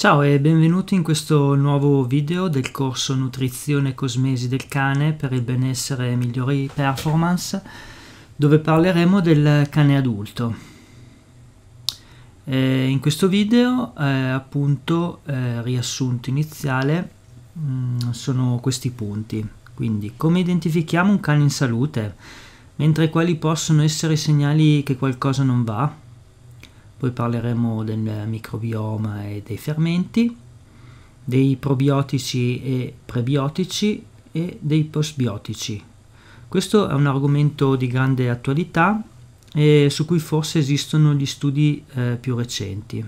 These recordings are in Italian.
Ciao e benvenuti in questo nuovo video del corso Nutrizione Cosmesi del cane per il benessere e migliori performance dove parleremo del cane adulto. Eh, in questo video eh, appunto eh, riassunto iniziale mh, mm, sono questi punti. Quindi come identifichiamo un cane in salute? Mentre quali possono essere i segnali che qualcosa non va? poi parleremo del microbioma e dei fermenti, dei probiotici e prebiotici e dei postbiotici. Questo è un argomento di grande attualità e su cui forse esistono gli studi eh, più recenti.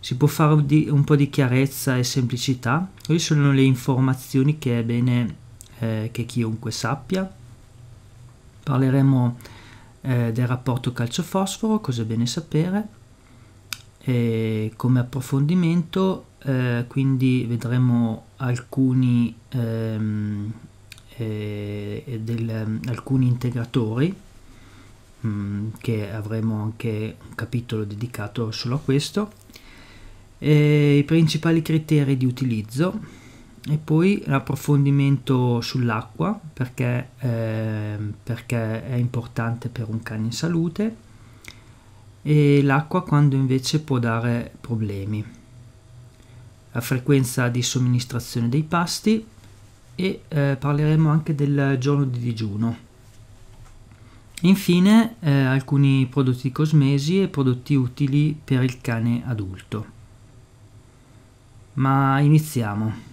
Si può fare un po' di chiarezza e semplicità, quali sono le informazioni che è bene eh, che chiunque sappia. Parleremo eh, del rapporto calcio-fosforo, cosa è bene sapere, eh, come approfondimento, eh, quindi vedremo alcuni, ehm, eh, del, alcuni integratori mm, che avremo anche un capitolo dedicato solo a questo, i principali criteri di utilizzo e poi l'approfondimento sull'acqua perché, ehm, perché è importante per un cane in salute e l'acqua quando invece può dare problemi. La frequenza di somministrazione dei pasti e eh, parleremo anche del giorno di digiuno. Infine eh, alcuni prodotti cosmesi e prodotti utili per il cane adulto. Ma iniziamo.